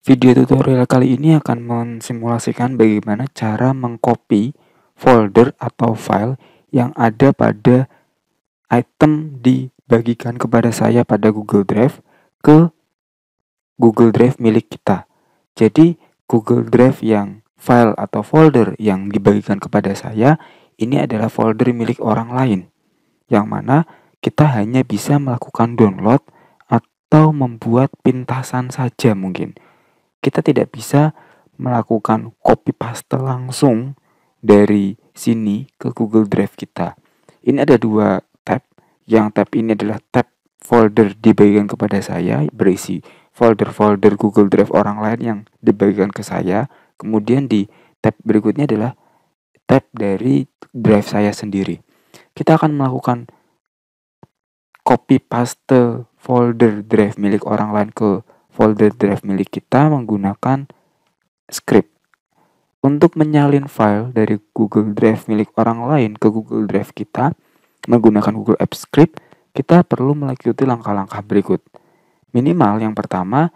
Video tutorial kali ini akan mensimulasikan bagaimana cara mengcopy folder atau file yang ada pada item dibagikan kepada saya pada Google Drive ke Google Drive milik kita. Jadi Google Drive yang file atau folder yang dibagikan kepada saya ini adalah folder milik orang lain yang mana kita hanya bisa melakukan download atau membuat pintasan saja mungkin kita tidak bisa melakukan copy paste langsung dari sini ke Google Drive kita. Ini ada dua tab. Yang tab ini adalah tab folder dibagikan kepada saya berisi folder-folder Google Drive orang lain yang dibagikan ke saya. Kemudian di tab berikutnya adalah tab dari drive saya sendiri. Kita akan melakukan copy paste folder drive milik orang lain ke folder drive milik kita menggunakan script. Untuk menyalin file dari Google Drive milik orang lain ke Google Drive kita menggunakan Google Apps Script, kita perlu mengikuti langkah-langkah berikut. Minimal yang pertama,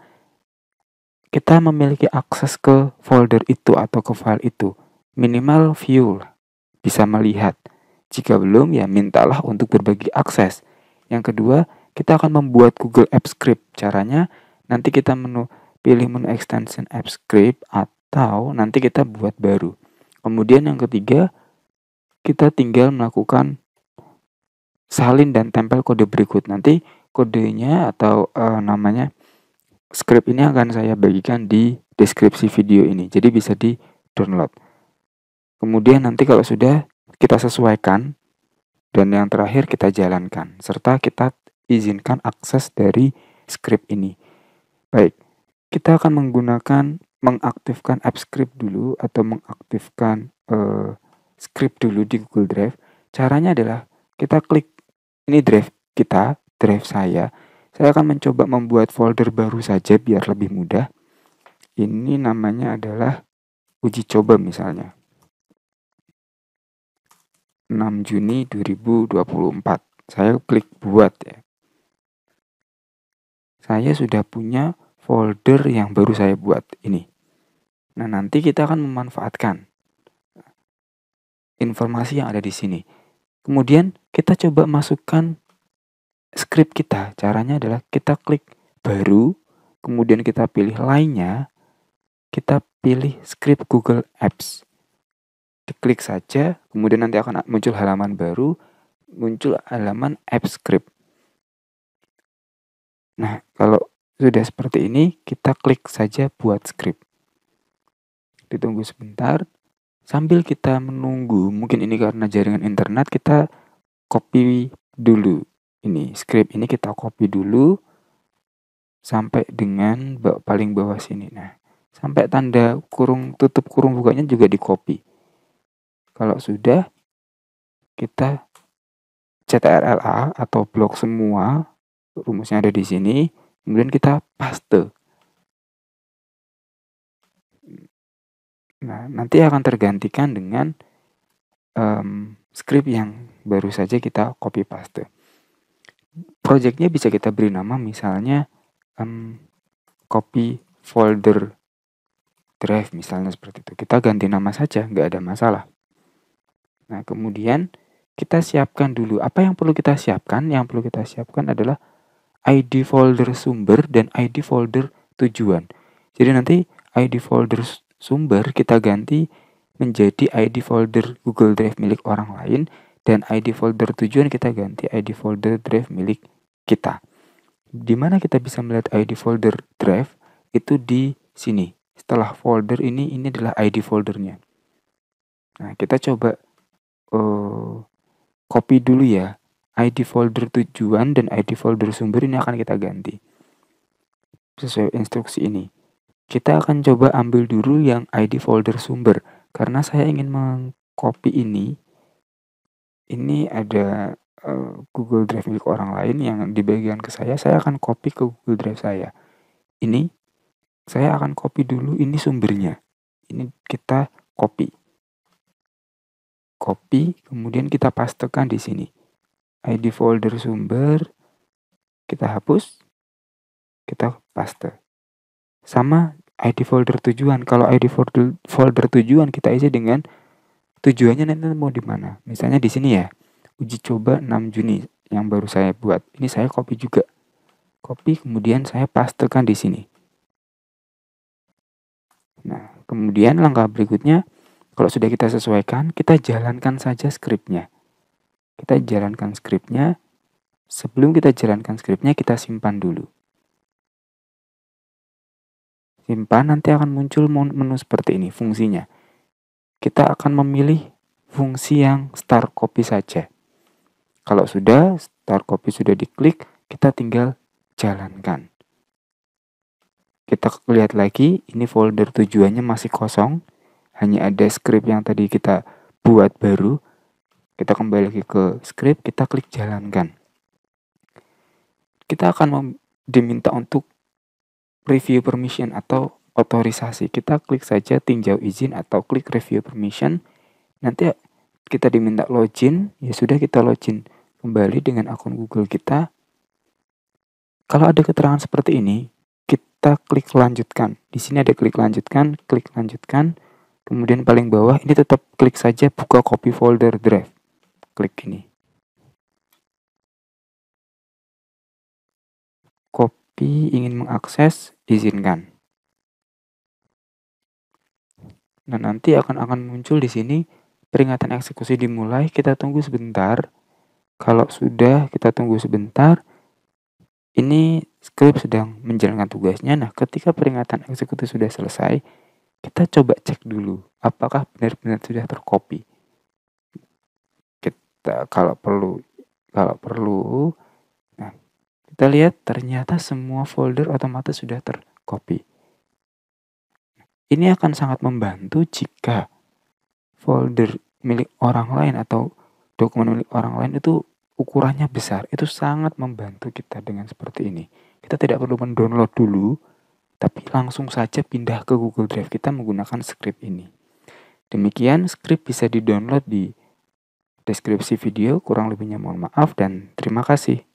kita memiliki akses ke folder itu atau ke file itu. Minimal view, bisa melihat. Jika belum, ya mintalah untuk berbagi akses. Yang kedua, kita akan membuat Google Apps Script. Caranya, nanti kita menu pilih menu extension app script atau nanti kita buat baru kemudian yang ketiga kita tinggal melakukan salin dan tempel kode berikut nanti kodenya atau uh, namanya script ini akan saya bagikan di deskripsi video ini jadi bisa di download kemudian nanti kalau sudah kita sesuaikan dan yang terakhir kita jalankan serta kita izinkan akses dari script ini Baik, kita akan menggunakan mengaktifkan app script dulu atau mengaktifkan uh, script dulu di Google Drive. Caranya adalah kita klik ini drive kita, drive saya. Saya akan mencoba membuat folder baru saja biar lebih mudah. Ini namanya adalah uji coba misalnya. 6 Juni 2024. Saya klik buat ya. Saya sudah punya folder yang baru saya buat ini. Nah, nanti kita akan memanfaatkan informasi yang ada di sini. Kemudian kita coba masukkan script kita. Caranya adalah kita klik baru, kemudian kita pilih lainnya, kita pilih script Google Apps. Diklik saja, kemudian nanti akan muncul halaman baru, muncul halaman Apps script. Nah, kalau sudah seperti ini, kita klik saja buat script. Ditunggu sebentar. Sambil kita menunggu, mungkin ini karena jaringan internet, kita copy dulu. Ini script ini kita copy dulu sampai dengan paling bawah sini. Nah, sampai tanda kurung tutup kurung bukanya juga di copy. Kalau sudah, kita CTRLA atau blok semua rumusnya ada di sini kemudian kita paste nah nanti akan tergantikan dengan um, script yang baru saja kita copy paste projectnya bisa kita beri nama misalnya um, copy folder drive misalnya seperti itu kita ganti nama saja nggak ada masalah nah kemudian kita siapkan dulu apa yang perlu kita siapkan yang perlu kita siapkan adalah ID folder sumber dan ID folder tujuan. Jadi nanti ID folder sumber kita ganti menjadi ID folder Google Drive milik orang lain dan ID folder tujuan kita ganti ID folder Drive milik kita. Di mana kita bisa melihat ID folder Drive itu di sini. Setelah folder ini ini adalah ID foldernya. Nah, kita coba uh, copy dulu ya ID folder tujuan dan ID folder sumber ini akan kita ganti. Sesuai instruksi ini, kita akan coba ambil dulu yang ID folder sumber karena saya ingin mengcopy ini. Ini ada uh, Google Drive milik orang lain yang di bagian ke saya, saya akan copy ke Google Drive saya. Ini saya akan copy dulu ini sumbernya. Ini kita copy. Copy, kemudian kita pastekan di sini ID folder sumber, kita hapus, kita paste. Sama ID folder tujuan. Kalau ID folder, folder tujuan kita isi dengan tujuannya nanti mau di mana. Misalnya di sini ya, uji coba 6 Juni yang baru saya buat. Ini saya copy juga. Copy kemudian saya pastekan di sini. Nah, kemudian langkah berikutnya kalau sudah kita sesuaikan, kita jalankan saja skripnya kita jalankan skripnya. Sebelum kita jalankan skripnya, kita simpan dulu. Simpan nanti akan muncul menu seperti ini fungsinya. Kita akan memilih fungsi yang Start copy saja. Kalau sudah, Start copy sudah diklik, kita tinggal jalankan. Kita lihat lagi, ini folder tujuannya masih kosong. Hanya ada script yang tadi kita buat baru, kita kembali lagi ke script, kita klik jalankan. Kita akan diminta untuk review permission atau otorisasi. Kita klik saja tinjau izin atau klik review permission. Nanti kita diminta login, ya sudah kita login kembali dengan akun Google kita. Kalau ada keterangan seperti ini, kita klik lanjutkan. Di sini ada klik lanjutkan, klik lanjutkan. Kemudian paling bawah ini tetap klik saja buka copy folder drive klik ini. Copy ingin mengakses, izinkan. Nah, nanti akan akan muncul di sini peringatan eksekusi dimulai, kita tunggu sebentar. Kalau sudah, kita tunggu sebentar. Ini script sedang menjalankan tugasnya. Nah, ketika peringatan eksekusi sudah selesai, kita coba cek dulu apakah benar-benar sudah terkopi kita kalau perlu kalau perlu nah, kita lihat ternyata semua folder otomatis sudah tercopy ini akan sangat membantu jika folder milik orang lain atau dokumen milik orang lain itu ukurannya besar itu sangat membantu kita dengan seperti ini kita tidak perlu mendownload dulu tapi langsung saja pindah ke Google Drive kita menggunakan script ini demikian script bisa didownload di deskripsi video, kurang lebihnya mohon maaf dan terima kasih.